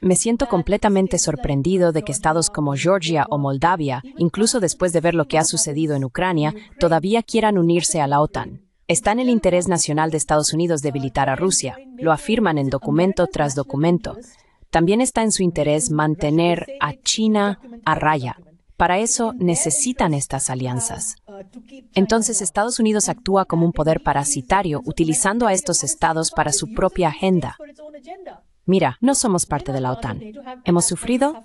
me siento completamente sorprendido de que estados como Georgia o Moldavia, incluso después de ver lo que ha sucedido en Ucrania, todavía quieran unirse a la OTAN. Está en el interés nacional de Estados Unidos debilitar a Rusia, lo afirman en documento tras documento. También está en su interés mantener a China a raya. Para eso necesitan estas alianzas. Entonces Estados Unidos actúa como un poder parasitario utilizando a estos estados para su propia agenda. Mira, no somos parte de la OTAN. ¿Hemos sufrido?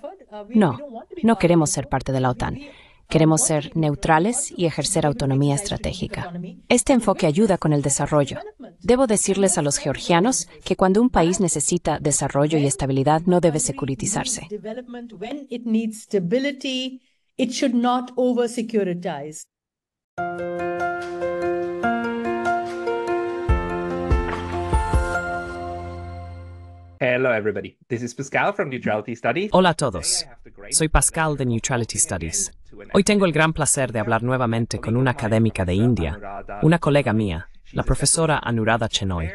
No, no queremos ser parte de la OTAN. Queremos ser neutrales y ejercer autonomía estratégica. Este enfoque ayuda con el desarrollo. Debo decirles a los georgianos que cuando un país necesita desarrollo y estabilidad no debe securitizarse. It should not over securitize. Hello everybody. This is Pascal from Neutrality Studies. Hola a todos. Soy Pascal de Neutrality Studies. Hoy tengo el gran placer de hablar nuevamente con una académica de India, una colega mía, la profesora Anuradha Chenoy.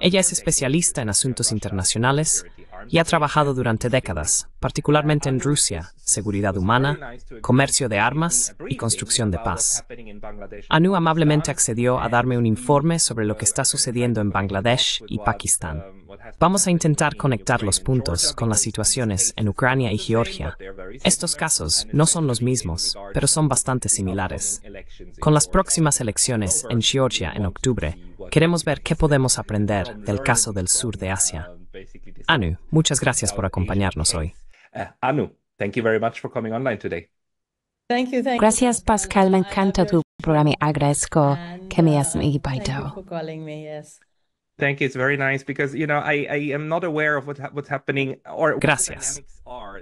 Ella es especialista en asuntos internacionales y ha trabajado durante décadas, particularmente en Rusia, seguridad humana, comercio de armas y construcción de paz. Anu amablemente accedió a darme un informe sobre lo que está sucediendo en Bangladesh y Pakistán. Vamos a intentar conectar los puntos con las situaciones en Ucrania y Georgia. Estos casos no son los mismos, pero son bastante similares. Con las próximas elecciones en Georgia en octubre, queremos ver qué podemos aprender del caso del sur de Asia. Anu, muchas gracias por acompañarnos hoy. Eh, anu, thank you very much for online today. Gracias, Pascal. Me encanta tu programa. Agradezco que me hayas ah, invitado. Gracias.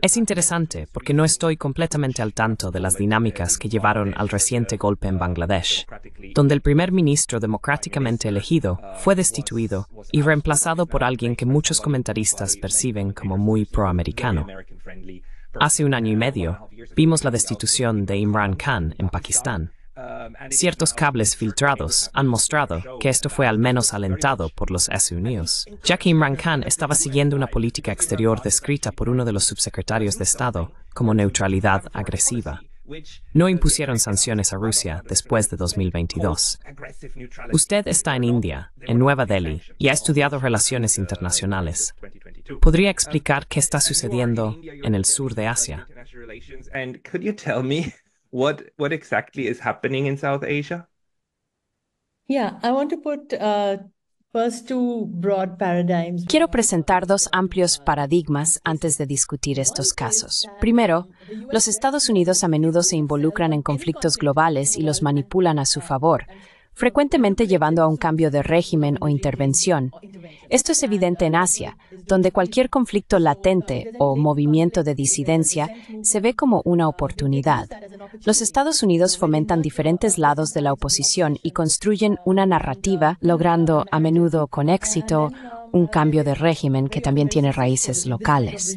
Es interesante porque no estoy completamente al tanto de las dinámicas que llevaron al reciente golpe en Bangladesh, donde el primer ministro democráticamente elegido uh, fue destituido y reemplazado por alguien que muchos comentaristas perciben como muy proamericano. Hace un año y medio vimos la destitución de Imran Khan en Pakistán Um, Ciertos cables filtrados han mostrado que esto fue uh, al menos alentado por los S Unidos. Jackie Imran Khan estaba siguiendo una política exterior descrita por uno de los subsecretarios de Estado como neutralidad agresiva. No impusieron sanciones a Rusia después de 2022. Usted está en India, en Nueva Delhi, y ha estudiado relaciones uh, internacionales. ¿Podría uh, explicar qué está sucediendo en el sur de Asia? what what exactly is happening in South Asia? Yeah, I uh, Quiero presentar dos amplios paradigmas antes de discutir estos casos. Primero, los Estados Unidos a menudo se involucran en conflictos globales y los manipulan a su favor frecuentemente llevando a un cambio de régimen o intervención. Esto es evidente en Asia, donde cualquier conflicto latente o movimiento de disidencia se ve como una oportunidad. Los Estados Unidos fomentan diferentes lados de la oposición y construyen una narrativa, logrando a menudo con éxito un cambio de régimen que también tiene raíces locales.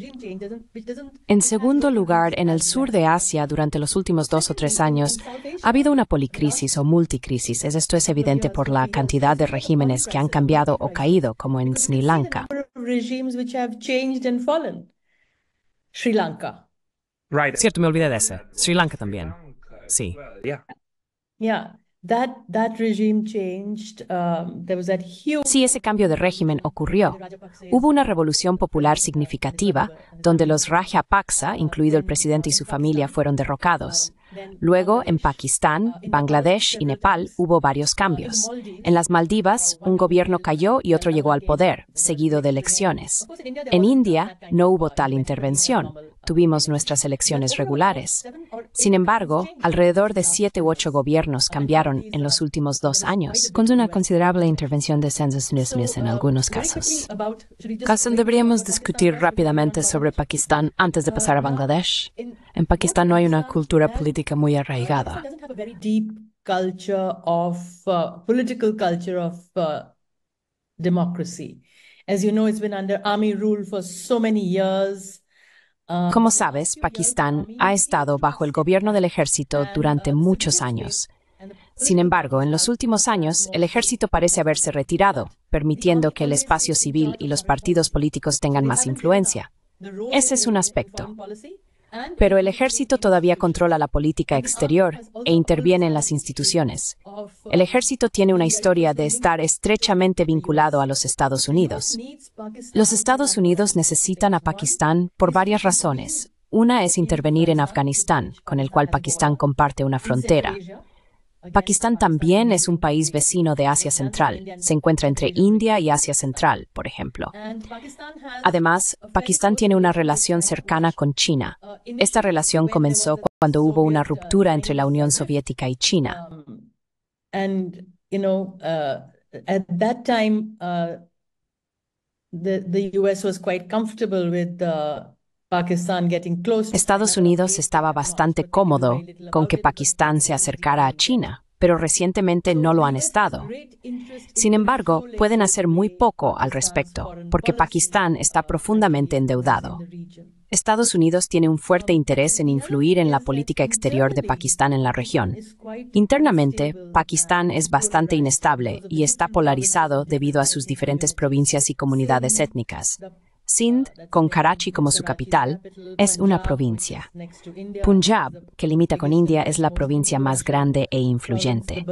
En segundo lugar, en el sur de Asia, durante los últimos dos o tres años, ha habido una policrisis o multicrisis. Esto es evidente por la cantidad de regímenes que han cambiado o caído, como en Sri Lanka. Sri Cierto, me olvidé de ese. Sri Lanka también. Sí. Yeah. Um, si ese cambio de régimen ocurrió. Hubo una revolución popular significativa donde los Rajapaksa, incluido el presidente y su familia, fueron derrocados. Luego, en Pakistán, Bangladesh y Nepal hubo varios cambios. En las Maldivas, un gobierno cayó y otro llegó al poder, seguido de elecciones. En India, no hubo tal intervención. Tuvimos nuestras elecciones regulares. Sin embargo, alrededor de siete u ocho gobiernos cambiaron en los últimos dos años, con una considerable intervención de censos en algunos casos. Casan, deberíamos discutir rápidamente sobre Pakistán antes de pasar a Bangladesh. En Pakistán no hay una cultura política muy arraigada. Uh, Como sabes, Pakistán ha estado bajo el gobierno del ejército uh, durante muchos años. Sin embargo, en los últimos años, el ejército parece haberse retirado, permitiendo que el espacio civil y los partidos políticos tengan más influencia. Ese es un aspecto. Pero el ejército todavía controla la política exterior e interviene en las instituciones. El ejército tiene una historia de estar estrechamente vinculado a los Estados Unidos. Los Estados Unidos necesitan a Pakistán por varias razones. Una es intervenir en Afganistán, con el cual Pakistán comparte una frontera. Pakistán también es un país vecino de Asia Central. Se encuentra entre India y Asia Central, por ejemplo. Además, Pakistán tiene una relación cercana con China. Esta relación comenzó cuando hubo una ruptura entre la Unión Soviética y China. US uh, Estados Unidos estaba bastante cómodo con que Pakistán se acercara a China, pero recientemente no lo han estado. Sin embargo, pueden hacer muy poco al respecto, porque Pakistán está uh, profundamente endeudado. Estados Unidos tiene un fuerte interés en influir en la política exterior de Pakistán en la región. Internamente, Pakistán es bastante inestable y está polarizado debido a sus diferentes provincias y comunidades étnicas. Sindh, con Karachi como su capital, es una provincia. Punjab, que limita con India, es la provincia más grande e influyente.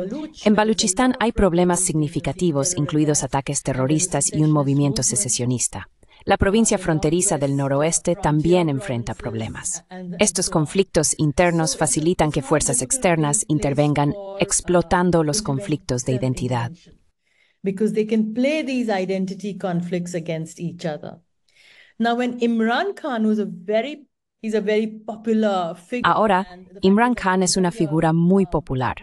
En Baluchistán hay problemas significativos, incluidos ataques terroristas y un movimiento secesionista. La provincia fronteriza del noroeste también enfrenta problemas. Estos conflictos internos facilitan que fuerzas externas intervengan explotando los conflictos de identidad. Ahora, Imran Khan es una figura muy uh, popular.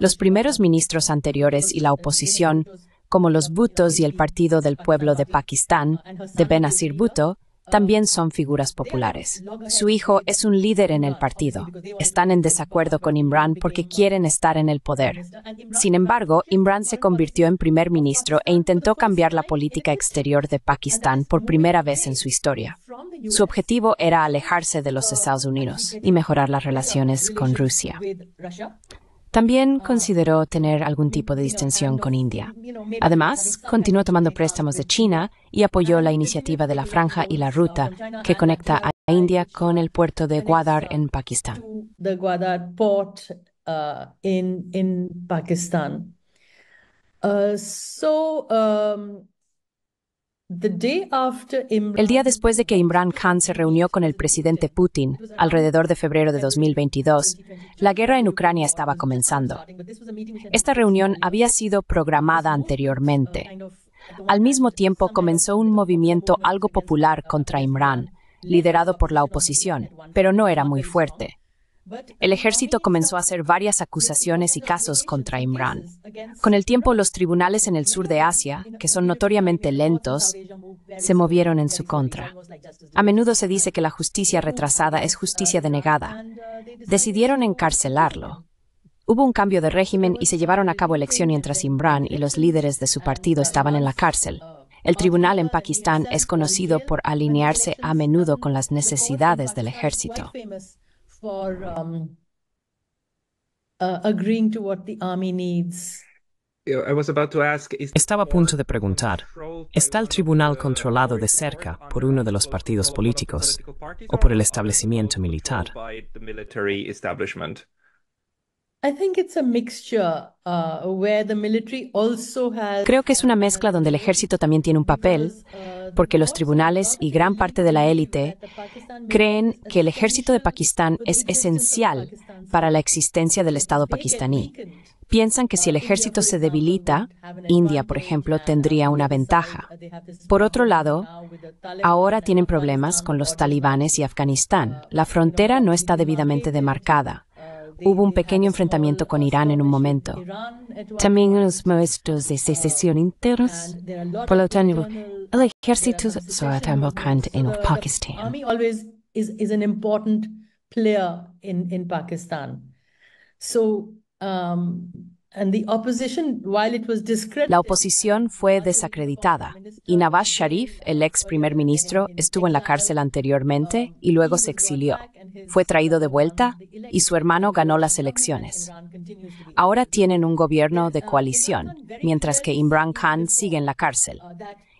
Los primeros ministros anteriores y la oposición, como los Bhutos y el Partido del Pueblo de Pakistán, de Benazir Bhutto, también son figuras populares. Su hijo es un líder en el partido. Están en desacuerdo con Imran porque quieren estar en el poder. Sin embargo, Imran se convirtió en primer ministro e intentó cambiar la política exterior de Pakistán por primera vez en su historia. Su objetivo era alejarse de los Estados Unidos y mejorar las relaciones con Rusia. También consideró tener algún tipo de distensión con India. Además, continuó tomando préstamos de China y apoyó la iniciativa de la franja y la ruta que conecta a India con el puerto de Gwadar en Pakistán. Uh, Pakistán. Uh, um, el día después de que Imran Khan se reunió con el presidente Putin, alrededor de febrero de 2022, la guerra en Ucrania estaba comenzando. Esta reunión había sido programada anteriormente. Al mismo tiempo comenzó un movimiento algo popular contra Imran, liderado por la oposición, pero no era muy fuerte. El ejército comenzó a hacer varias acusaciones y casos contra Imran. Con el tiempo, los tribunales en el sur de Asia, que son notoriamente lentos, se movieron en su contra. A menudo se dice que la justicia retrasada es justicia denegada. Decidieron encarcelarlo. Hubo un cambio de régimen y se llevaron a cabo elecciones mientras Imran y los líderes de su partido estaban en la cárcel. El tribunal en Pakistán es conocido por alinearse a menudo con las necesidades del ejército. Estaba a punto de preguntar, ¿está el tribunal controlado de cerca por uno de los partidos políticos o por el establecimiento militar? Creo que es una mezcla donde el ejército también tiene un papel, uh, porque los tribunales y gran parte de la élite creen que el ejército de Pakistán es esencial para la existencia del Estado pakistaní. Piensan que si el uh, ejército se debilita, India, por ejemplo, tendría una ventaja. Por otro lado, ahora tienen problemas con los talibanes y Afganistán. Uh, la frontera no está debidamente demarcada hubo un pequeño enfrentamiento con Irán en un momento. También los maestros de secesión internos, por lo tanto, el ejército Kant en Pakistán. La oposición fue desacreditada y Nawaz Sharif, el ex primer ministro, estuvo en la cárcel anteriormente y luego se exilió. Fue traído de vuelta y su hermano ganó las elecciones. Ahora tienen un gobierno de coalición, mientras que Imran Khan sigue en la cárcel.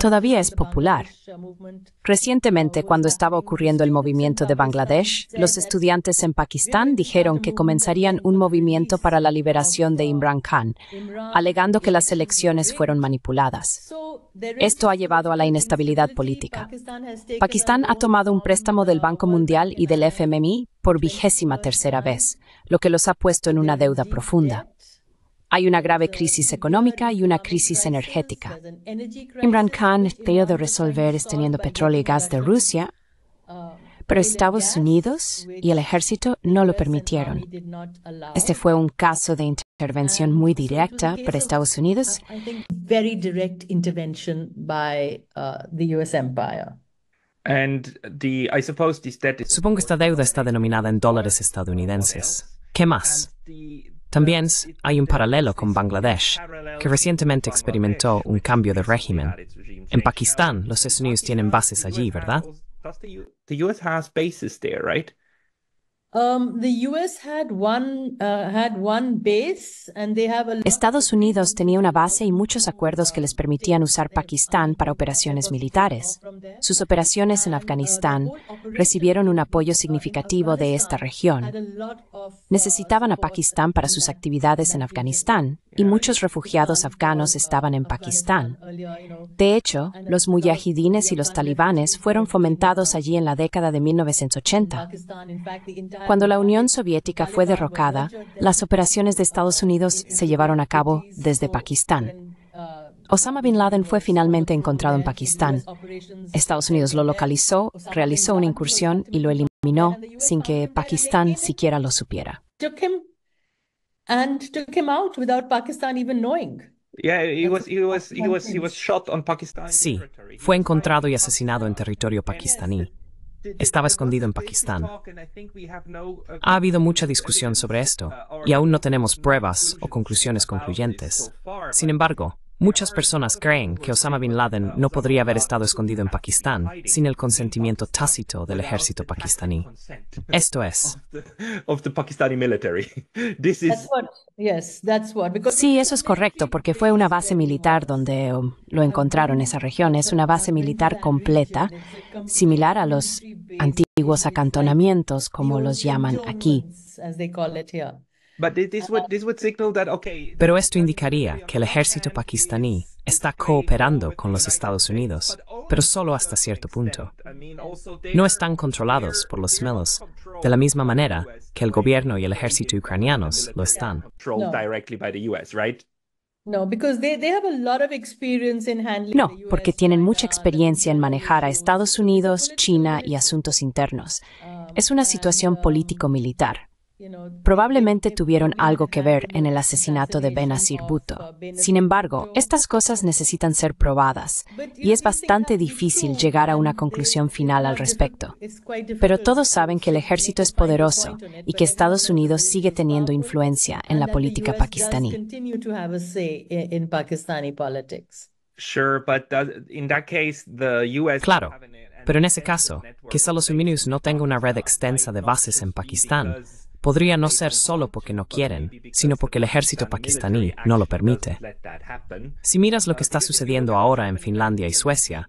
Todavía es uh, popular. Recientemente, cuando estaba ocurriendo el movimiento de Bangladesh, los estudiantes en Pakistán dijeron que comenzarían un movimiento para la liberación de Imran Khan, alegando que las elecciones fueron manipuladas. Esto ha llevado a la inestabilidad política. Pakistán ha tomado un préstamo del Banco Mundial y del FMI por vigésima tercera vez, lo que los ha puesto en una deuda profunda. Hay una grave crisis económica y una crisis energética. Imran Khan de resolver teniendo petróleo y gas de Rusia, pero Estados Unidos y el ejército no lo permitieron. Este fue un caso de intervención muy directa para Estados Unidos. Supongo que esta deuda está denominada en dólares estadounidenses. ¿Qué más? También hay un paralelo con Bangladesh, que recientemente experimentó un cambio de régimen. En Pakistán, los Estados Unidos tienen bases allí, ¿verdad? Um, Estados Unidos tenía una base y muchos acuerdos que les permitían usar Pakistán para operaciones militares. Sus operaciones en Afganistán recibieron un apoyo significativo de esta región. Necesitaban a Pakistán para sus actividades en Afganistán y muchos refugiados afganos estaban en Pakistán. De hecho, los muyahidines y los talibanes fueron fomentados allí en la década de 1980. Cuando la Unión Soviética fue derrocada, las operaciones de Estados Unidos se llevaron a cabo desde Pakistán. Osama Bin Laden fue finalmente encontrado en Pakistán. Estados Unidos lo localizó, realizó una incursión y lo eliminó sin que Pakistán siquiera lo supiera. Sí, fue encontrado y asesinado en territorio pakistaní estaba escondido en Pakistán. Ha habido mucha discusión sobre esto y aún no tenemos pruebas o conclusiones concluyentes. Sin embargo, Muchas personas creen que Osama bin Laden no podría haber estado escondido en Pakistán sin el consentimiento tácito del ejército pakistaní. Esto es. Sí, eso es correcto, porque fue una base militar donde um, lo encontraron esa región. Es una base militar completa, similar a los antiguos acantonamientos, como los llaman aquí. Pero esto indicaría que el ejército pakistaní está cooperando con los Estados Unidos, pero solo hasta cierto punto. No están controlados por los melos, de la misma manera que el gobierno y el ejército ucranianos lo están. No, porque tienen mucha experiencia en manejar a Estados Unidos, China y asuntos internos. Es una situación político-militar. Probablemente tuvieron algo que ver en el asesinato de Benazir Bhutto. Sin embargo, estas cosas necesitan ser probadas y es bastante difícil llegar a una conclusión final al respecto. Pero todos saben que el ejército es poderoso y que Estados Unidos sigue teniendo influencia en la política pakistaní. Uh, claro, pero en ese caso, que los suministros no tenga una red extensa de bases en Pakistán, podría no ser solo porque no quieren, sino porque el ejército pakistaní no lo permite. Si miras lo que está sucediendo ahora en Finlandia y Suecia,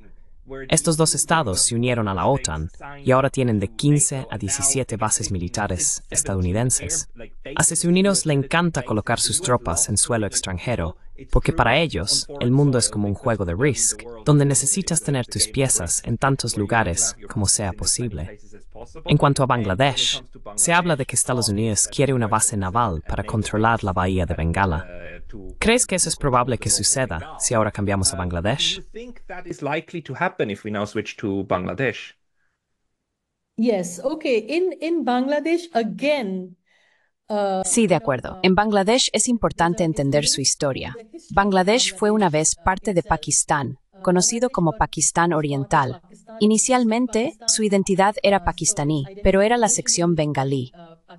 estos dos estados se unieron a la OTAN y ahora tienen de 15 a 17 bases militares estadounidenses. A Estados Unidos le encanta colocar sus tropas en suelo extranjero porque para ellos el mundo es como un juego de Risk, donde necesitas tener tus piezas en tantos lugares como sea posible. En cuanto a Bangladesh, se habla de que Estados Unidos quiere una base naval para controlar la bahía de Bengala. ¿Crees que eso es probable que suceda si ahora cambiamos a Bangladesh? Yes, okay. In in Bangladesh again, Sí, de acuerdo. En Bangladesh es importante entender su historia. Bangladesh fue una vez parte de Pakistán, conocido como Pakistán Oriental. Inicialmente, su identidad era pakistaní, pero era la sección bengalí.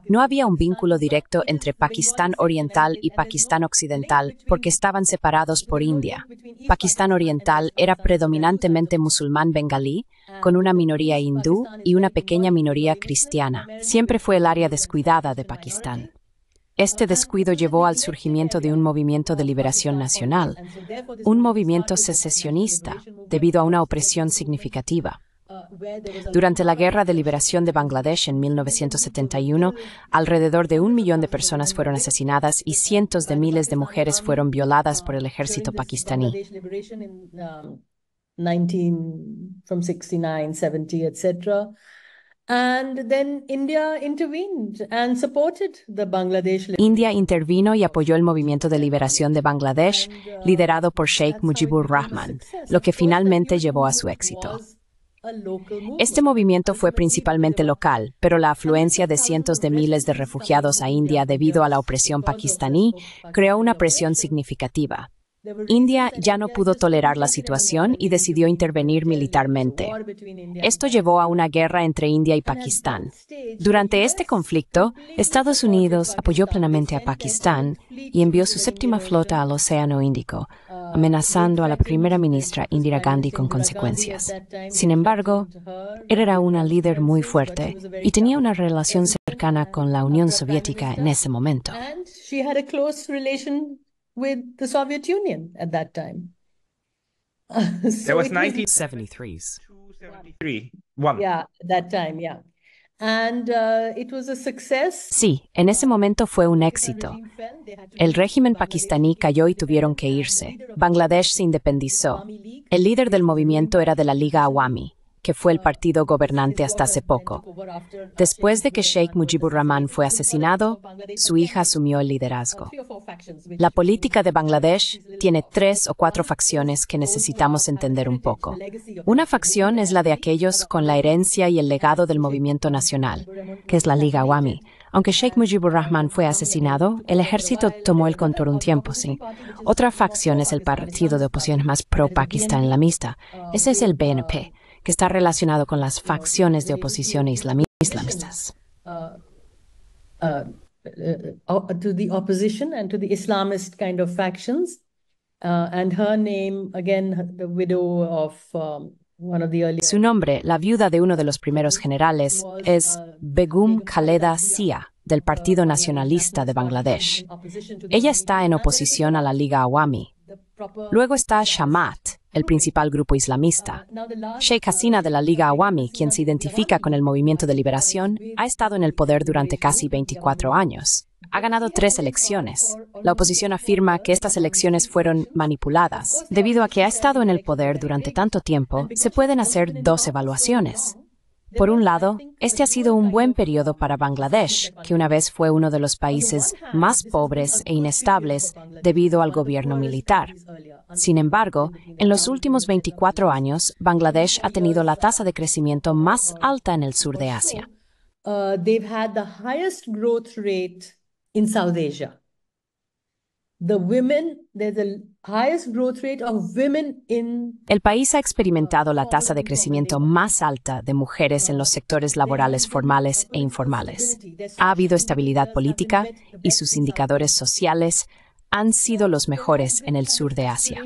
No había un vínculo directo entre Pakistán Oriental y Pakistán Occidental porque estaban separados por India. Pakistán Oriental era predominantemente musulmán bengalí, con una minoría hindú y una pequeña minoría cristiana. Siempre fue el área descuidada de Pakistán. Este descuido llevó al surgimiento de un movimiento de liberación nacional, un movimiento secesionista, debido a una opresión significativa. Durante la Guerra de Liberación de Bangladesh en 1971, alrededor de un millón de personas fueron asesinadas y cientos de miles de mujeres fueron violadas por el ejército pakistaní. India intervino y apoyó el movimiento de liberación de Bangladesh, liderado por Sheikh Mujibur Rahman, lo que finalmente llevó a su éxito. Este movimiento fue principalmente local, pero la afluencia de cientos de miles de refugiados a India debido a la opresión pakistaní creó una presión significativa. India ya no pudo tolerar la situación y decidió intervenir militarmente. Esto llevó a una guerra entre India y Pakistán. Durante este conflicto, Estados Unidos apoyó plenamente a Pakistán y envió su séptima flota al Océano Índico, amenazando a la primera ministra Indira Gandhi con consecuencias. Sin embargo, era una líder muy fuerte y tenía una relación cercana con la Unión Soviética en ese momento with the Soviet Union at that time. was 1973 uh, Sí, en ese momento fue un éxito. El régimen pakistaní cayó y tuvieron que irse. Bangladesh se independizó. El líder del movimiento era de la Liga Awami que fue el partido gobernante hasta hace poco. Después de que Sheikh Mujibur Rahman fue asesinado, su hija asumió el liderazgo. La política de Bangladesh tiene tres o cuatro facciones que necesitamos entender un poco. Una facción es la de aquellos con la herencia y el legado del movimiento nacional, que es la Liga Awami, aunque Sheikh Mujibur Rahman fue asesinado, el ejército tomó el control un tiempo, sí. Otra facción es el partido de oposición más pro-Pakistán mista Ese es el BNP que está relacionado con las facciones de oposición islamistas. su nombre, la viuda de uno de los primeros generales, es uh, Begum Khaleda Sia, del Partido uh, Nacionalista de Bangladesh. Ella está en oposición a la Liga Awami. Luego está Shamat, el principal grupo islamista. Sheikh Hasina de la Liga Awami, quien se identifica con el movimiento de liberación, ha estado en el poder durante casi 24 años. Ha ganado tres elecciones. La oposición afirma que estas elecciones fueron manipuladas. Debido a que ha estado en el poder durante tanto tiempo, se pueden hacer dos evaluaciones. Por un lado, este ha sido un buen periodo para Bangladesh, que una vez fue uno de los países más pobres e inestables debido al gobierno militar. Sin embargo, en los últimos 24 años, Bangladesh ha tenido la tasa de crecimiento más alta en el sur de Asia. El país ha experimentado la tasa de crecimiento más alta de mujeres en los sectores laborales formales e informales. Ha habido estabilidad política y sus indicadores sociales han sido los mejores en el sur de Asia.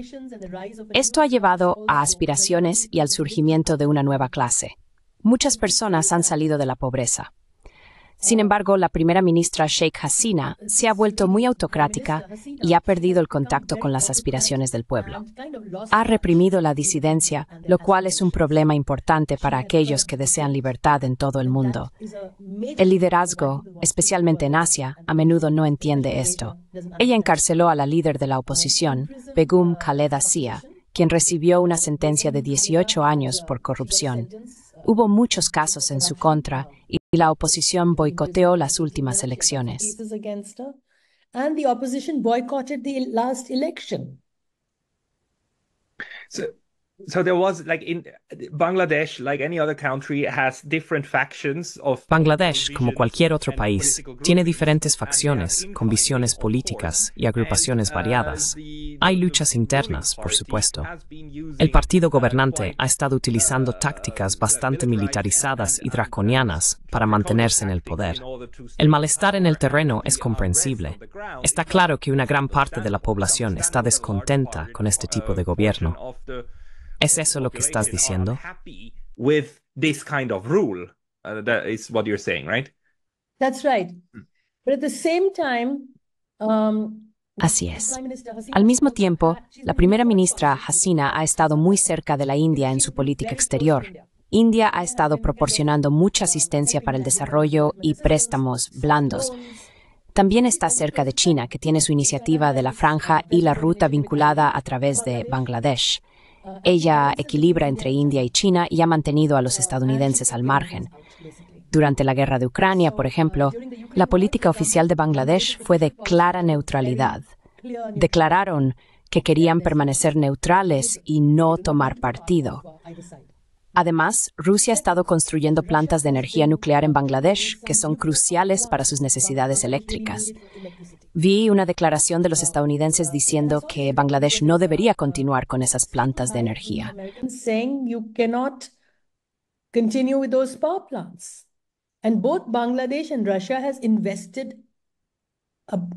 Esto ha llevado a aspiraciones y al surgimiento de una nueva clase. Muchas personas han salido de la pobreza. Sin embargo, la primera ministra Sheikh Hasina se ha vuelto muy autocrática y ha perdido el contacto con las aspiraciones del pueblo. Ha reprimido la disidencia, lo cual es un problema importante para aquellos que desean libertad en todo el mundo. El liderazgo, especialmente en Asia, a menudo no entiende esto. Ella encarceló a la líder de la oposición, Begum Khaled Sia, quien recibió una sentencia de 18 años por corrupción. Hubo muchos casos en su contra y la oposición boicoteó las últimas elecciones. Bangladesh, Bangladesh, como cualquier otro país, tiene diferentes facciones con visiones políticas y agrupaciones uh, variadas. Hay luchas internas, por supuesto. El partido gobernante ha estado uh, utilizando tácticas bastante militarizadas y draconianas para mantenerse en el poder. El malestar en el terreno es comprensible. Está claro que una gran parte de la población está descontenta con este tipo de uh, gobierno. ¿Es eso lo que estás diciendo? Así es. Al mismo tiempo, la primera ministra Hasina ha estado muy cerca de la India en su política exterior. India ha estado proporcionando mucha asistencia para el desarrollo y préstamos blandos. También está cerca de China, que tiene su iniciativa de la franja y la ruta vinculada a través de Bangladesh. Ella equilibra entre India y China y ha mantenido a los estadounidenses al margen. Durante la guerra de Ucrania, por ejemplo, la política oficial de Bangladesh fue de clara neutralidad. Declararon que querían permanecer neutrales y no tomar partido. Además, Rusia ha estado construyendo plantas de energía nuclear en Bangladesh que son cruciales para sus necesidades eléctricas. Vi una declaración de los estadounidenses diciendo que Bangladesh no debería continuar con esas plantas de energía.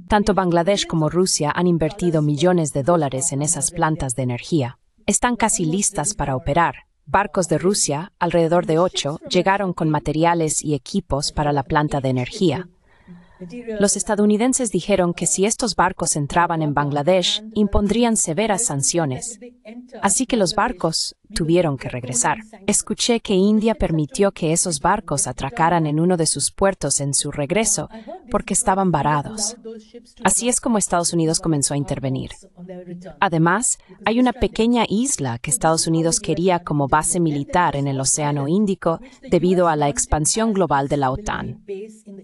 Tanto Bangladesh como Rusia han invertido millones de dólares en esas plantas de energía. Están casi listas para operar. Barcos de Rusia, alrededor de ocho, llegaron con materiales y equipos para la planta de energía. Los estadounidenses dijeron que si estos barcos entraban en Bangladesh, impondrían severas sanciones. Así que los barcos tuvieron que regresar. Escuché que India permitió que esos barcos atracaran en uno de sus puertos en su regreso porque estaban varados. Así es como Estados Unidos comenzó a intervenir. Además, hay una pequeña isla que Estados Unidos quería como base militar en el Océano Índico debido a la expansión global de la OTAN.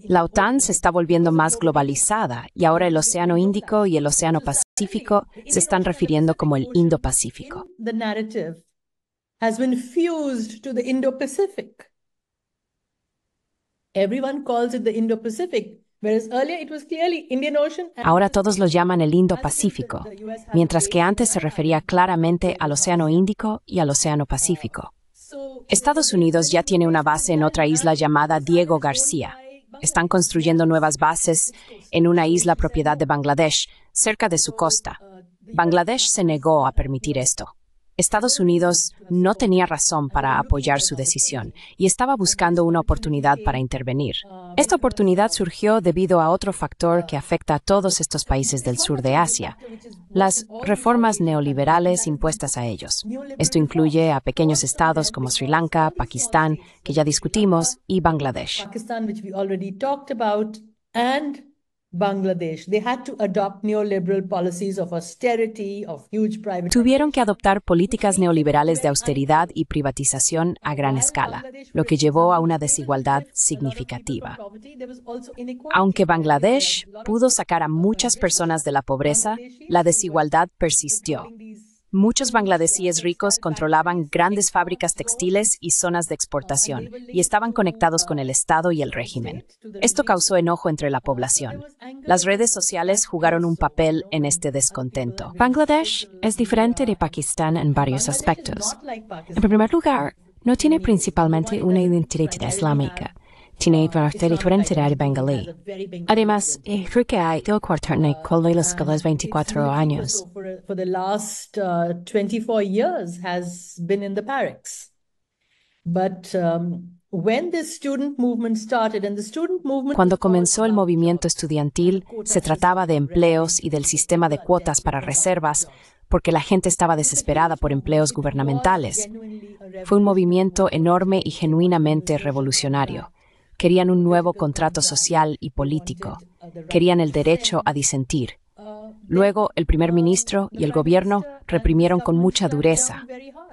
La OTAN se está volviendo más globalizada y ahora el Océano Índico y el Océano Pacífico se están refiriendo como el Indo-Pacífico. Ahora todos lo llaman el Indo-Pacífico, mientras que antes se refería claramente al Océano Índico y al Océano Pacífico. Estados Unidos ya tiene una base en otra isla llamada Diego García, están construyendo nuevas bases en una isla propiedad de Bangladesh, cerca de su costa. Bangladesh se negó a permitir esto. Estados Unidos no tenía razón para apoyar su decisión y estaba buscando una oportunidad para intervenir. Esta oportunidad surgió debido a otro factor que afecta a todos estos países del sur de Asia, las reformas neoliberales impuestas a ellos. Esto incluye a pequeños estados como Sri Lanka, Pakistán, que ya discutimos, y Bangladesh. Bangladesh. Tuvieron que adoptar políticas neoliberales de austeridad y privatización a gran escala, lo que llevó a una desigualdad significativa. Aunque Bangladesh pudo sacar a muchas personas de la pobreza, la desigualdad persistió Muchos bangladesíes ricos controlaban grandes fábricas textiles y zonas de exportación y estaban conectados con el Estado y el régimen. Esto causó enojo entre la población. Las redes sociales jugaron un papel en este descontento. Bangladesh es diferente de Pakistán en varios aspectos. En primer lugar, no tiene principalmente una identidad islámica tiene Además, los 24 años. Cuando comenzó el movimiento estudiantil, se trataba de empleos y del sistema de cuotas para reservas, porque la gente estaba desesperada por empleos gubernamentales. Fue un movimiento enorme y genuinamente revolucionario. Querían un nuevo contrato social y político. Querían el derecho a disentir. Luego, el primer ministro y el gobierno reprimieron con mucha dureza.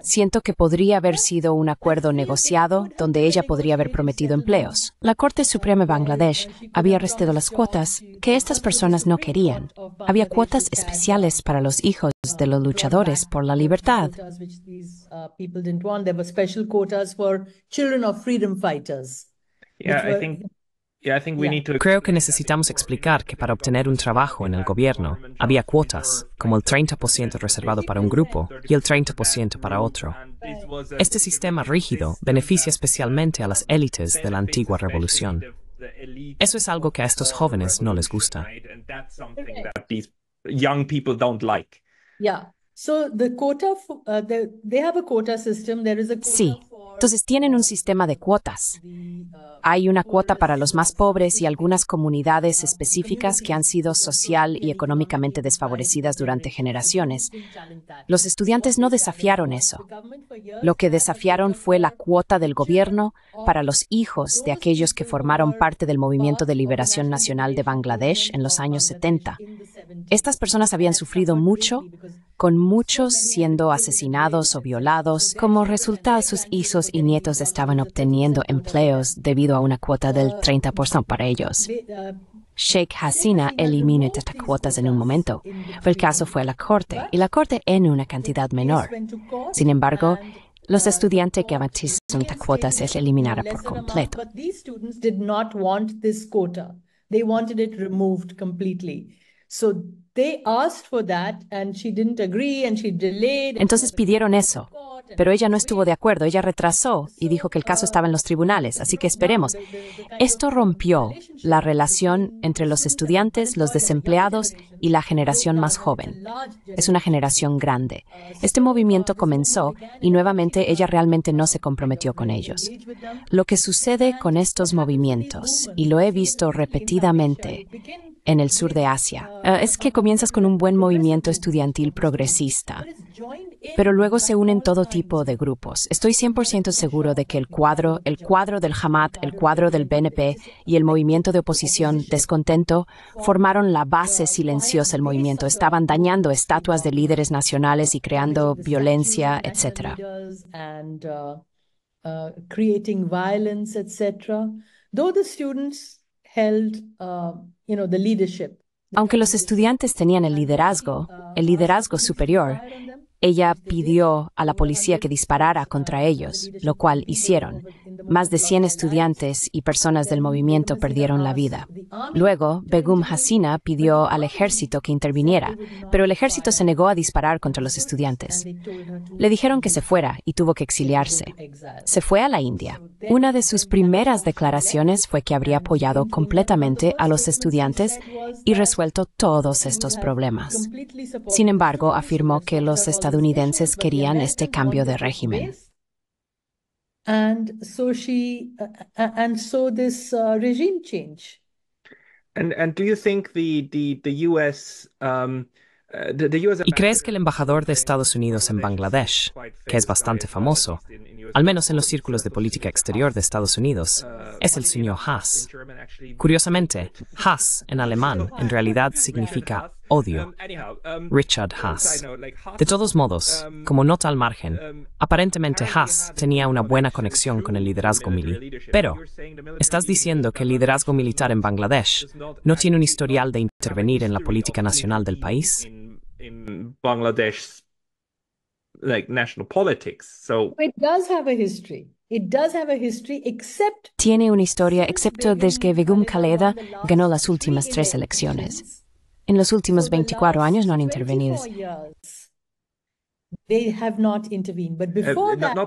Siento que podría haber sido un acuerdo negociado donde ella podría haber prometido empleos. La Corte Suprema de Bangladesh había restado las cuotas que estas personas no querían. Había cuotas especiales para los hijos de los luchadores por la libertad. Creo que necesitamos explicar que para obtener un trabajo en el gobierno había cuotas, como el 30% reservado para un grupo y el 30% para otro. Este sistema rígido beneficia especialmente a las élites de la antigua revolución. Eso es algo que a estos jóvenes no les gusta. Sí, entonces tienen un sistema de cuotas. Hay una cuota para los más pobres y algunas comunidades específicas que han sido social y económicamente desfavorecidas durante generaciones. Los estudiantes no desafiaron eso. Lo que desafiaron fue la cuota del gobierno para los hijos de aquellos que formaron parte del Movimiento de Liberación Nacional de Bangladesh en los años 70. Estas personas habían sufrido mucho, con muchos siendo asesinados o violados, como resultado sus hijos y nietos estaban obteniendo empleos debido a una cuota del 30% para ellos. Sheikh Hasina eliminó estas cuotas en un momento. El caso fue la corte y la corte en una cantidad menor. Sin embargo, los estudiantes que matizaron estas cuotas se eliminaron por completo. So entonces pidieron eso, pero ella no estuvo de acuerdo, ella retrasó y dijo que el caso estaba en los tribunales, así que esperemos. Esto rompió la relación entre los estudiantes, los desempleados y la generación más joven. Es una generación grande. Este movimiento comenzó y nuevamente ella realmente no se comprometió con ellos. Lo que sucede con estos movimientos, y lo he visto repetidamente, en el sur de Asia. Ah, es que comienzas con un buen movimiento estudiantil progresista, pero luego se unen todo tipo de grupos. Estoy 100% seguro de que el cuadro, el cuadro del Hamad, el cuadro del BNP y el movimiento de oposición descontento formaron la base silenciosa del movimiento. Estaban dañando estatuas de líderes nacionales y creando violencia, etc. Aunque los estudiantes tenían el liderazgo, el liderazgo superior, ella pidió a la policía que disparara contra ellos, lo cual hicieron. Más de 100 estudiantes y personas del movimiento perdieron la vida. Luego, Begum Hasina pidió al ejército que interviniera, pero el ejército se negó a disparar contra los estudiantes. Le dijeron que se fuera y tuvo que exiliarse. Se fue a la India. Una de sus primeras declaraciones fue que habría apoyado completamente a los estudiantes y resuelto todos estos problemas. Sin embargo, afirmó que los estudiantes estadounidenses querían este cambio de régimen. ¿Y crees que el embajador de Estados Unidos en Bangladesh, que es bastante famoso, al menos en los círculos de política exterior de Estados Unidos, es el señor Haas? Curiosamente, Haas en alemán en realidad significa odio. Um, um, Richard Haas. De todos modos, um, como nota al margen, aparentemente Haas tenía una buena conexión con el liderazgo militar. Pero, estás diciendo que el liderazgo militar en Bangladesh no tiene un historial de intervenir en la política nacional del país? Tiene una historia, excepto desde que Begum Khaleda ganó las últimas tres elecciones en los últimos 24 años no han intervenido.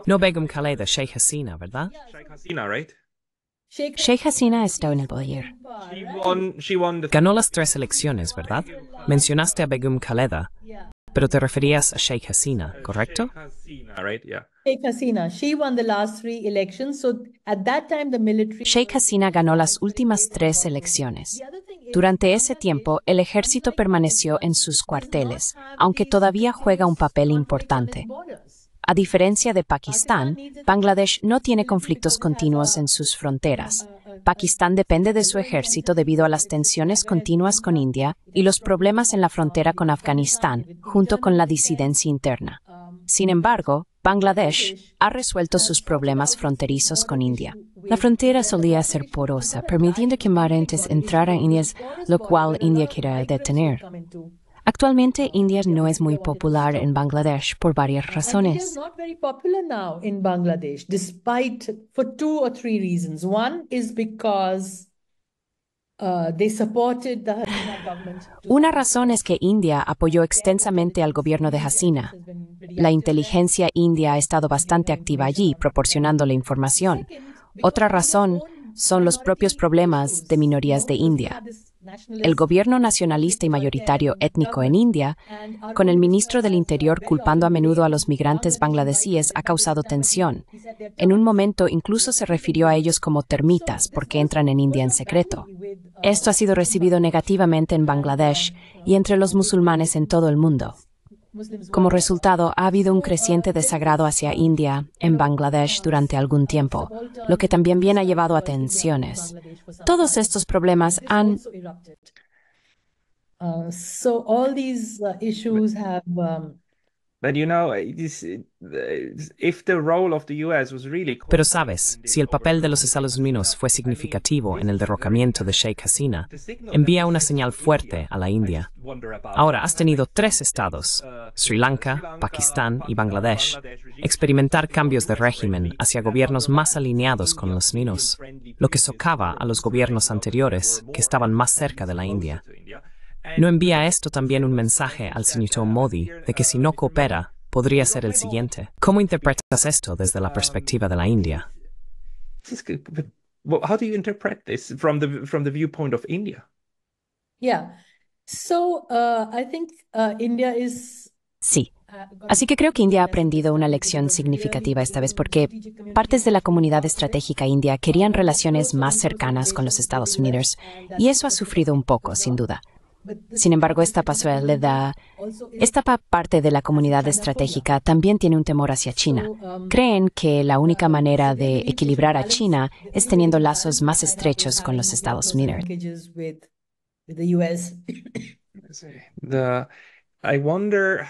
No Begum Khaleda, Sheikh Hasina, ¿verdad? Sheikh Hasina, right? Sheikh en el poder. Ganó las tres elecciones, ¿verdad? Mencionaste a Begum Khaleda, pero te referías a Sheikh Hasina, eh, ¿correcto? Sheikh Hasina, she won the last three elections, so at that time the military Sheikh Hasina ganó las últimas tres elecciones. Durante ese tiempo, el ejército permaneció en sus cuarteles, aunque todavía juega un papel importante. A diferencia de Pakistán, Bangladesh no tiene conflictos continuos en sus fronteras. Pakistán depende de su ejército debido a las tensiones continuas con India y los problemas en la frontera con Afganistán, junto con la disidencia interna. Sin embargo, Bangladesh ha resuelto sus problemas fronterizos con India. La frontera solía ser porosa, permitiendo que Marentes entraran a India, lo cual India quería detener. Actualmente India no es muy popular en Bangladesh por varias razones. because Uh, Una razón es que India apoyó extensamente al gobierno de Hasina. La inteligencia india ha estado bastante activa allí, proporcionando la información. Otra razón son los propios problemas de minorías de India el gobierno nacionalista y mayoritario étnico en India, con el ministro del Interior culpando a menudo a los migrantes bangladesíes, ha causado tensión. En un momento incluso se refirió a ellos como termitas porque entran en India en secreto. Uh, Esto ha sido recibido negativamente en Bangladesh y entre los musulmanes en todo el mundo. Como resultado, ha habido un creciente desagrado hacia India en Bangladesh durante algún tiempo, lo que también bien ha llevado a tensiones. Todos estos problemas han... Uh, um, pero sabes, si el papel de los Estados Unidos fue significativo en el derrocamiento de Sheikh Hasina, envía una señal fuerte a la India. Ahora has tenido tres estados, uh, Sri Lanka, Pakistán y Bangladesh, experimentar cambios de régimen hacia gobiernos más alineados con los minos, lo que socava a los gobiernos anteriores que estaban más cerca de la India. ¿No envía esto también un mensaje al señor Modi de que si no coopera, podría ser el siguiente? ¿Cómo interpretas esto desde la perspectiva de la India? India? Sí. Así que creo que India ha aprendido una lección significativa esta vez porque partes de la comunidad estratégica india querían relaciones más cercanas con los Estados Unidos y eso ha sufrido un poco, sin duda. Sin embargo, esta esta parte de la comunidad estratégica también tiene un temor hacia China. Creen que la única manera de equilibrar a China es teniendo lazos más estrechos con los Estados Unidos. I wonder,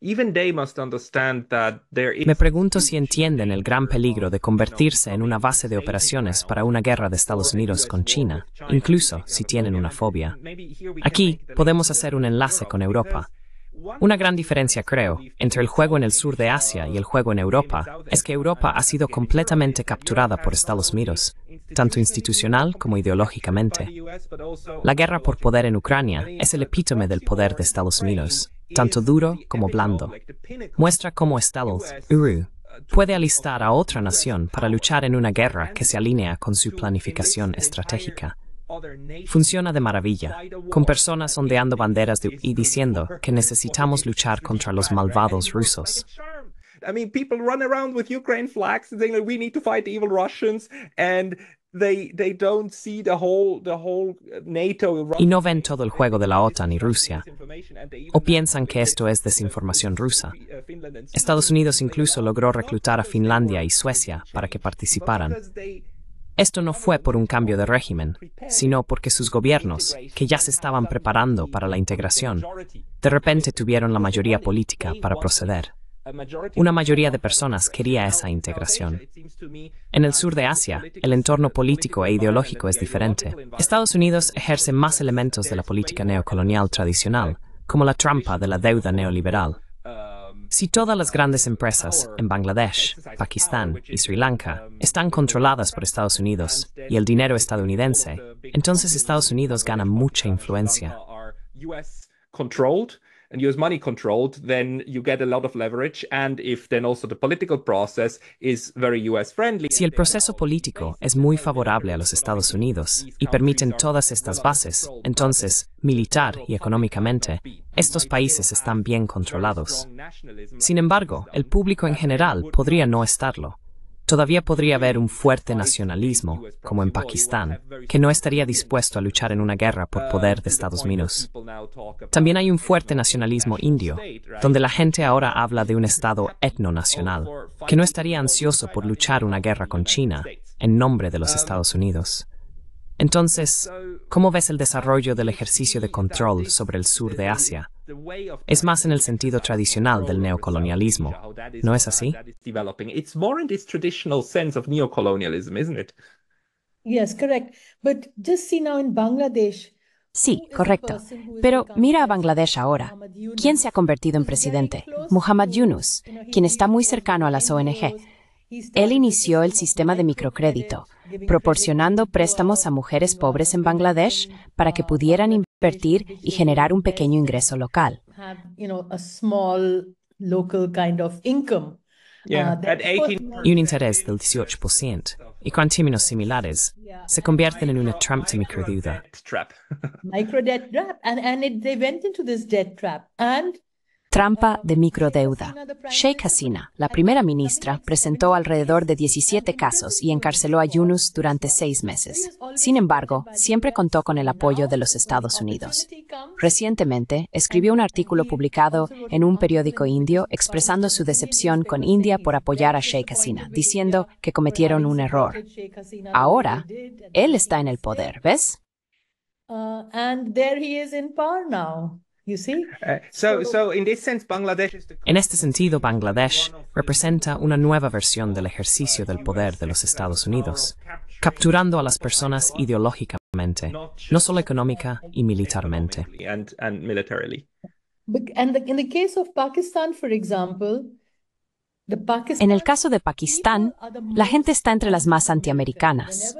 me pregunto si entienden el gran peligro de convertirse en una base de operaciones para una guerra de Estados Unidos con China, incluso si tienen una fobia. Aquí podemos hacer un enlace con Europa. Una gran diferencia, creo, entre el juego en el sur de Asia y el juego en Europa es que Europa ha sido completamente capturada por Estados Unidos, tanto institucional como ideológicamente. La guerra por poder en Ucrania es el epítome del poder de Estados Unidos, tanto duro como blando. Muestra cómo Estados Unidos puede alistar a otra nación para luchar en una guerra que se alinea con su planificación estratégica Funciona de maravilla, con personas ondeando banderas y diciendo que necesitamos luchar contra los malvados rusos. Y no ven todo el juego de la OTAN y Rusia, o piensan que esto es desinformación rusa. Estados Unidos incluso logró reclutar a Finlandia y Suecia para que participaran. Esto no fue por un cambio de régimen, sino porque sus gobiernos, que ya se estaban preparando para la integración, de repente tuvieron la mayoría política para proceder. Una mayoría de personas quería esa integración. En el sur de Asia, el entorno político e ideológico es diferente. Estados Unidos ejerce más elementos de la política neocolonial tradicional, como la trampa de la deuda neoliberal, si todas las grandes empresas en Bangladesh, Pakistán y Sri Lanka están controladas por Estados Unidos y el dinero estadounidense, entonces Estados Unidos gana mucha influencia. Si el proceso político es muy favorable a los Estados Unidos y permiten todas estas bases, entonces, militar y económicamente, estos países están bien controlados. Sin embargo, el público en general podría no estarlo. Todavía podría haber un fuerte nacionalismo, como en Pakistán, que no estaría dispuesto a luchar en una guerra por poder de Estados Unidos. También hay un fuerte nacionalismo indio, donde la gente ahora habla de un Estado etnonacional, que no estaría ansioso por luchar una guerra con China en nombre de los Estados Unidos. Entonces, ¿cómo ves el desarrollo del ejercicio de control sobre el sur de Asia? Es más en el sentido tradicional del neocolonialismo, ¿no es así? Sí, correcto. Pero mira a Bangladesh ahora. ¿Quién se ha convertido en presidente? Muhammad Yunus, quien está muy cercano a las ONG. Él inició el sistema de microcrédito, proporcionando préstamos a mujeres pobres en Bangladesh para que pudieran invertir y generar un pequeño ingreso local. Y uh, un interés del 18% y con términos similares, se convierten en una trampa de microdeuda. Trampa de microdeuda. Sheikh Hasina, la primera ministra, presentó alrededor de 17 casos y encarceló a Yunus durante seis meses. Sin embargo, siempre contó con el apoyo de los Estados Unidos. Recientemente, escribió un artículo publicado en un periódico indio expresando su decepción con India por apoyar a Sheikh Hasina, diciendo que cometieron un error. Ahora, él está en el poder, ¿ves? Uh, en este sentido, Bangladesh representa una nueva versión del ejercicio del poder de los Estados Unidos, capturando a las personas ideológicamente, no solo económica y militarmente. And, and militarily. and in en el caso de Pakistán, la gente está entre las más antiamericanas.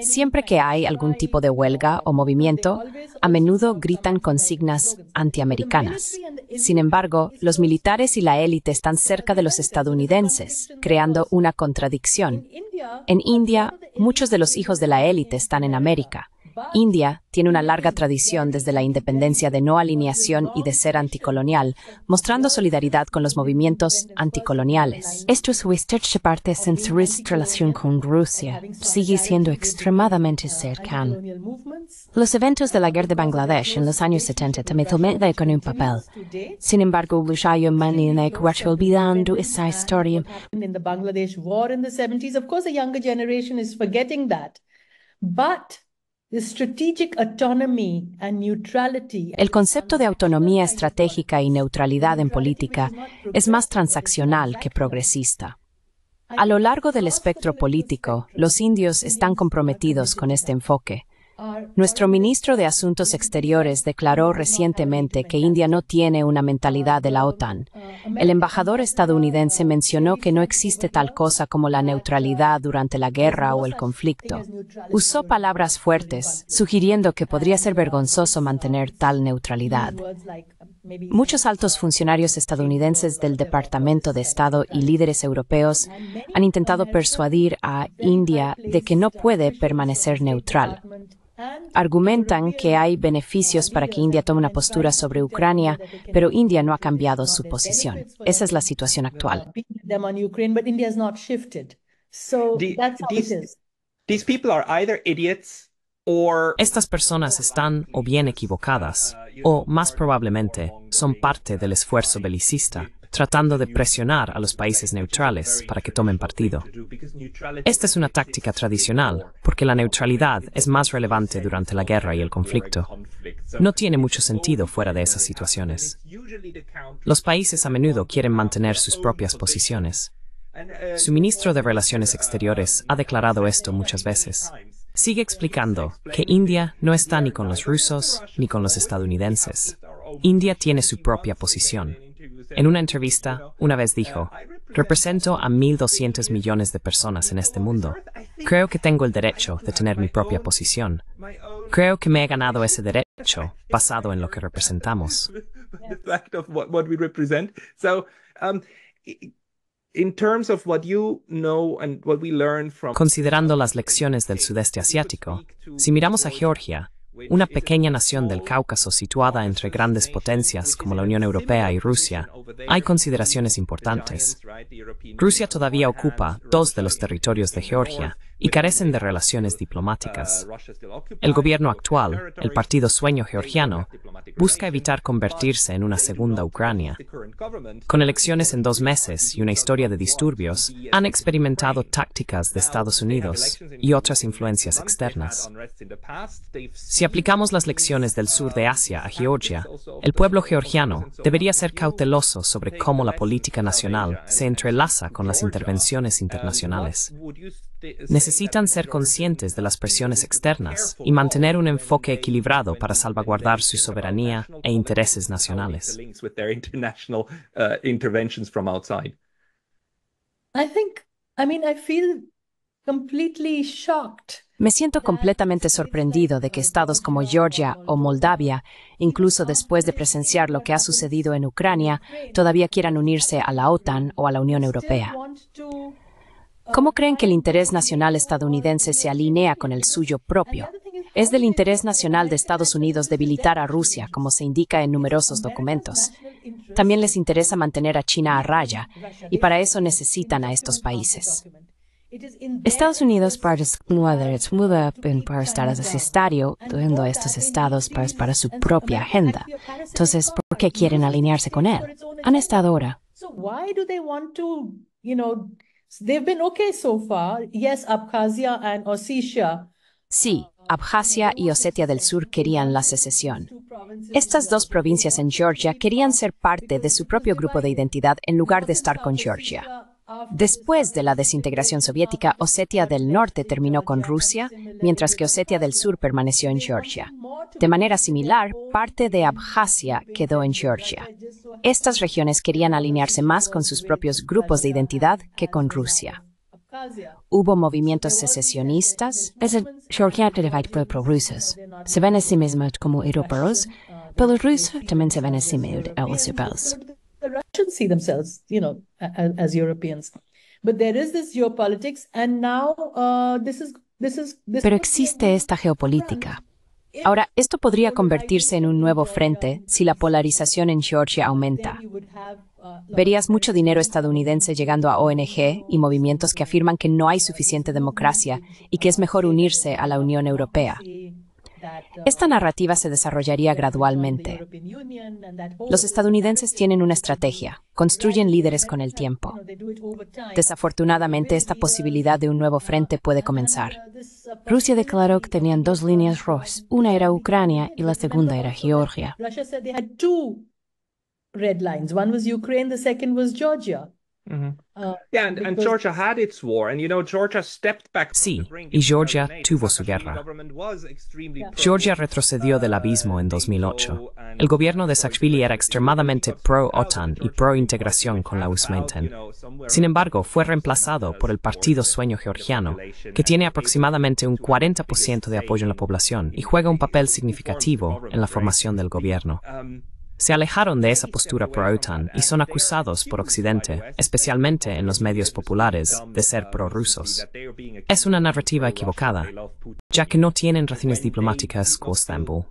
Siempre que hay algún tipo de huelga o movimiento, a menudo gritan consignas antiamericanas. Sin embargo, los militares y la élite están cerca de los estadounidenses, creando una contradicción. En India, muchos de los hijos de la élite están en América India tiene una larga tradición desde la independencia de no alineación y de ser anticolonial, mostrando solidaridad con los movimientos anticoloniales. Esto es su parte sin su relación con Rusia. Sigue siendo extremadamente cercano. Los eventos de la guerra de Bangladesh en los años 70 también con un papel. Sin embargo, Lujayo Maninek olvidando esa historia. the Bangladesh war 70 el concepto de autonomía estratégica y neutralidad en política es más transaccional que progresista. A lo largo del espectro político, los indios están comprometidos con este enfoque, nuestro ministro de Asuntos Exteriores declaró recientemente que India no tiene una mentalidad de la OTAN. El embajador estadounidense mencionó que no existe tal cosa como la neutralidad durante la guerra o el conflicto. Usó palabras fuertes, sugiriendo que podría ser vergonzoso mantener tal neutralidad. Muchos altos funcionarios estadounidenses del Departamento de Estado y líderes europeos han intentado persuadir a India de que no puede permanecer neutral. Argumentan que hay beneficios para que India tome una postura sobre Ucrania, pero India no ha cambiado su posición. Esa es la situación actual. Estas personas están o bien equivocadas, o más probablemente, son parte del esfuerzo belicista tratando de presionar a los países neutrales para que tomen partido. Esta es una táctica tradicional, porque la neutralidad es más relevante durante la guerra y el conflicto. No tiene mucho sentido fuera de esas situaciones. Los países a menudo quieren mantener sus propias posiciones. Su ministro de Relaciones Exteriores ha declarado esto muchas veces. Sigue explicando que India no está ni con los rusos ni con los estadounidenses. India tiene su propia posición. En una entrevista, una vez dijo, represento a 1.200 millones de personas en este mundo. Creo que tengo el derecho de tener mi propia posición. Creo que me he ganado ese derecho basado en lo que representamos. Considerando las lecciones del sudeste asiático, si miramos a Georgia, una pequeña nación del Cáucaso situada entre grandes potencias como la Unión Europea y Rusia, hay consideraciones importantes. Rusia todavía ocupa dos de los territorios de Georgia, y carecen de relaciones diplomáticas. El gobierno actual, el Partido Sueño Georgiano, busca evitar convertirse en una segunda Ucrania. Con elecciones en dos meses y una historia de disturbios, han experimentado tácticas de Estados Unidos y otras influencias externas. Si aplicamos las lecciones del sur de Asia a Georgia, el pueblo georgiano debería ser cauteloso sobre cómo la política nacional se entrelaza con las intervenciones internacionales necesitan ser conscientes de las presiones externas y mantener un enfoque equilibrado para salvaguardar su soberanía e intereses nacionales. Uh, Me siento completamente sorprendido de que estados como Georgia o Moldavia, incluso después de presenciar lo que ha sucedido en Ucrania, todavía quieran unirse a la OTAN o a la Unión Europea. ¿Cómo creen que el interés nacional estadounidense se alinea con el suyo propio? Es del interés nacional de Estados Unidos debilitar a Rusia, como se indica en numerosos documentos. También les interesa mantener a China a raya, y para eso necesitan a estos países. Estados Unidos para para estar a estos estados para, para su propia agenda. Entonces, ¿por qué quieren alinearse con él? Han estado ahora. Sí, Abjasia y Osetia del Sur querían la secesión. Estas dos provincias en Georgia querían ser parte de su propio grupo de identidad en lugar de estar con Georgia. Después de la desintegración soviética, Osetia del Norte terminó con Rusia, mientras que Osetia del Sur permaneció en Georgia. De manera similar, parte de Abjasia quedó en Georgia. Estas regiones querían alinearse más con sus propios grupos de identidad que con Rusia. Hubo movimientos secesionistas. Es Georgia Se ven a sí como europeos, pero también se ven a sí europeos. Pero existe esta geopolítica. Ahora, esto podría convertirse en un nuevo frente si la polarización en Georgia aumenta. Uh, Verías mucho dinero estadounidense llegando a ONG y movimientos que afirman que no hay suficiente democracia y que es mejor unirse a la Unión Europea. Esta narrativa se desarrollaría gradualmente. Los estadounidenses tienen una estrategia, construyen líderes con el tiempo. Desafortunadamente, esta posibilidad de un nuevo frente puede comenzar. Rusia declaró que tenían dos líneas rojas, una era Ucrania y la segunda era Georgia. Georgia. Sí, y Georgia tuvo su guerra. Georgia retrocedió del abismo en 2008. El gobierno de Saakashvili era extremadamente pro-OTAN y pro-integración con la Usmain-Ten. Sin embargo, fue reemplazado por el Partido Sueño Georgiano, que tiene aproximadamente un 40% de apoyo en la población y juega un papel significativo en la formación del gobierno. Um, se alejaron de esa postura pro-OTAN y son acusados por Occidente, especialmente en los este medios populares, de ser ah, prorrusos. Es una narrativa equivocada, ya que no tienen razones diplomáticas con Estambul.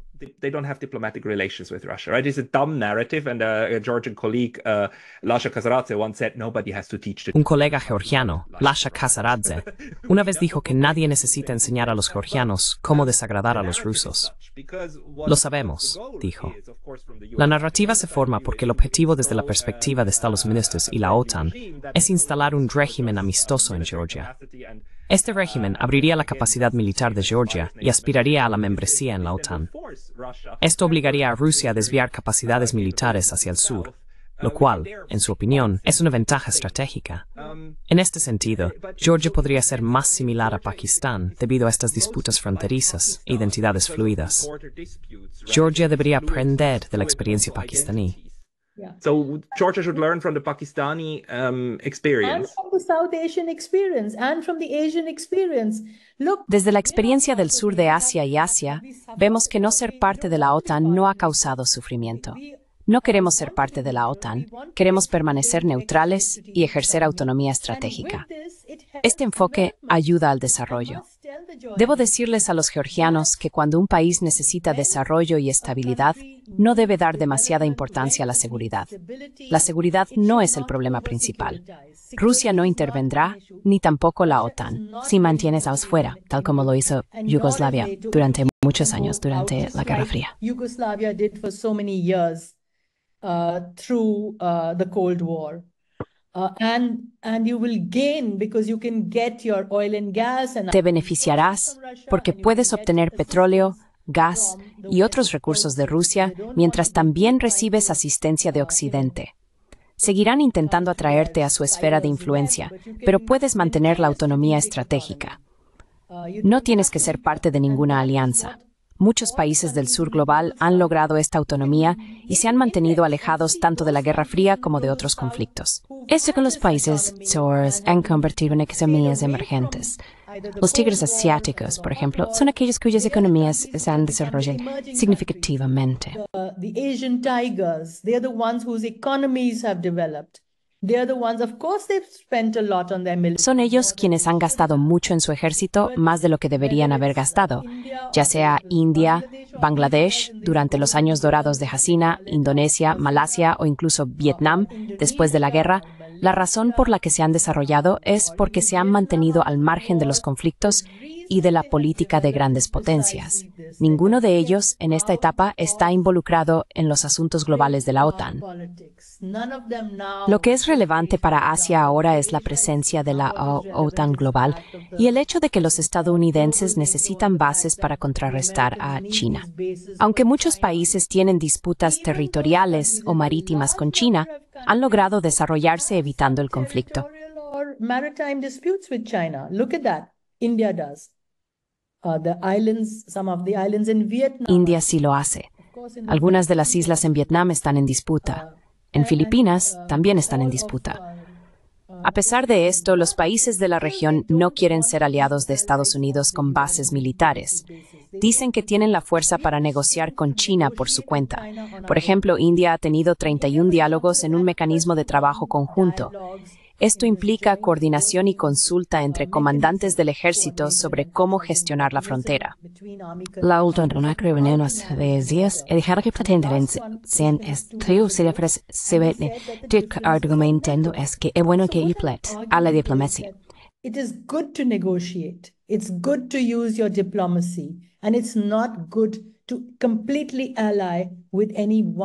Un colega georgiano, Lasha Kazaradze, una vez dijo que nadie necesita enseñar a los georgianos cómo desagradar a los rusos. Lo sabemos, dijo. La narrativa se forma porque el objetivo desde la perspectiva de Estados Unidos y la OTAN es instalar un régimen amistoso en Georgia este régimen abriría la capacidad militar de Georgia y aspiraría a la membresía en la OTAN. Esto obligaría a Rusia a desviar capacidades militares hacia el sur, lo cual, en su opinión, es una ventaja estratégica. En este sentido, Georgia podría ser más similar a Pakistán debido a estas disputas fronterizas e identidades fluidas. Georgia debería aprender de la experiencia pakistaní So Georgia should learn from the Pakistani experience. Desde la experiencia del sur de Asia y Asia, vemos que no ser parte de la OTAN no ha causado sufrimiento. No queremos ser parte de la OTAN, queremos permanecer neutrales y ejercer autonomía estratégica. Este enfoque ayuda al desarrollo. Debo decirles a los georgianos que cuando un país necesita desarrollo y estabilidad, no debe dar demasiada importancia a la seguridad. La seguridad no es el problema principal. Rusia no intervendrá, ni tampoco la OTAN, si mantienes a fuera, tal como lo hizo Yugoslavia durante muchos años durante la Guerra Fría. War. Te beneficiarás porque puedes obtener petróleo, gas y otros recursos de Rusia, mientras también recibes asistencia de Occidente. Seguirán intentando atraerte a su esfera de influencia, pero puedes mantener la autonomía estratégica. Uh, no tienes que ser parte de ninguna alianza. Muchos países del sur global han logrado esta autonomía y se han mantenido alejados tanto de la Guerra Fría como de otros conflictos. Esto con los países se han convertido en economías emergentes. Los tigres asiáticos, por ejemplo, son aquellos cuyas economías se han desarrollado significativamente. Son ellos quienes han gastado mucho en su ejército, más de lo que deberían haber gastado, ya sea India, Bangladesh, durante los años dorados de Hasina, Indonesia, Malasia o incluso Vietnam, después de la guerra. La razón por la que se han desarrollado es porque se han mantenido al margen de los conflictos y de la política de grandes potencias. Ninguno de ellos en esta etapa está involucrado en los asuntos globales de la OTAN. Lo que es relevante para Asia ahora es la presencia de la OTAN global y el hecho de que los estadounidenses necesitan bases para contrarrestar a China. Aunque muchos países tienen disputas territoriales o marítimas con China, han logrado desarrollarse evitando el conflicto. Uh, India sí lo hace. Algunas de las islas en Vietnam están en disputa. Uh, en Filipinas uh, también están en disputa. A pesar de esto, los países de la región no quieren ser aliados de Estados Unidos con bases militares. Dicen que tienen la fuerza para negociar con China por su cuenta. Por ejemplo, India ha tenido 31 diálogos en un mecanismo de trabajo conjunto. Esto implica coordinación y consulta entre comandantes del ejército sobre cómo gestionar la frontera. La última hace de días, el que pretenden sen triunfes se ve eh, argumentando es que es bueno que implet a la diplomacia. It is good to negotiate. It's good to use your diplomacy, and it's not good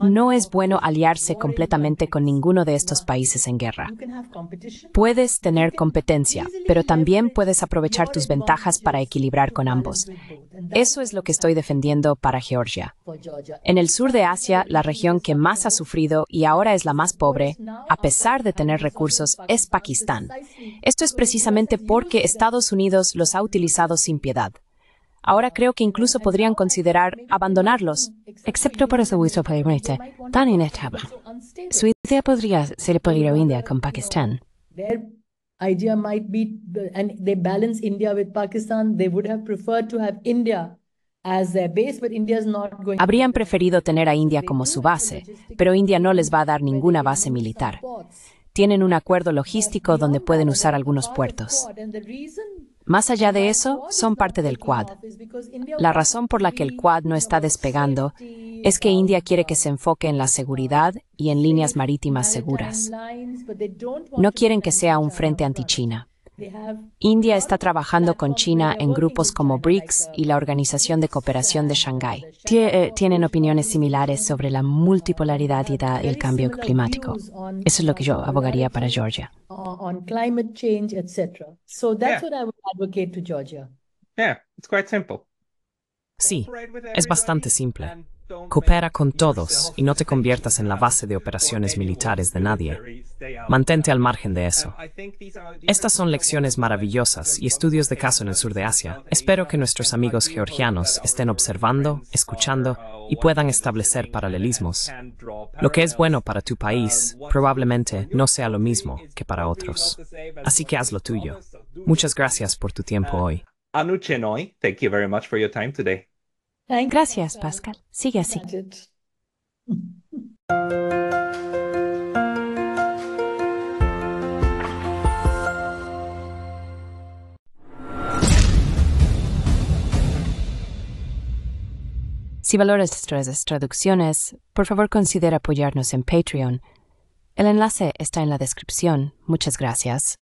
no es bueno aliarse completamente con ninguno de estos países en guerra. Puedes tener competencia, pero también puedes aprovechar tus ventajas para equilibrar con ambos. Eso es lo que estoy defendiendo para Georgia. En el sur de Asia, la región que más ha sufrido y ahora es la más pobre, a pesar de tener recursos, es Pakistán. Esto es precisamente porque Estados Unidos los ha utilizado sin piedad. Ahora creo que incluso podrían considerar abandonarlos. Excepto por eso. uso tan inestable. Su idea podría ser a India con Pakistán. Habrían preferido tener a India como su base, pero India no les va a dar ninguna base militar. Tienen un acuerdo logístico donde pueden usar algunos puertos. Más allá de eso, son parte del Quad. La razón por la que el Quad no está despegando es que India quiere que se enfoque en la seguridad y en líneas marítimas seguras. No quieren que sea un frente anti-China. India está trabajando con China en grupos como BRICS y la Organización de Cooperación de Shanghái. Eh, tienen opiniones similares sobre la multipolaridad y el cambio climático. Eso es lo que yo abogaría para Georgia. Sí, es bastante simple. Coopera con todos y no te conviertas en la base de operaciones militares de nadie. Mantente al margen de eso. Estas son lecciones maravillosas y estudios de caso en el sur de Asia. Espero que nuestros amigos georgianos estén observando, escuchando y puedan establecer paralelismos. Lo que es bueno para tu país probablemente no sea lo mismo que para otros. Así que haz lo tuyo. Muchas gracias por tu tiempo hoy. Anu thank you very much for your time today. Gracias, Pascal. Sigue así. Si valoras estas traducciones, por favor considera apoyarnos en Patreon. El enlace está en la descripción. Muchas gracias.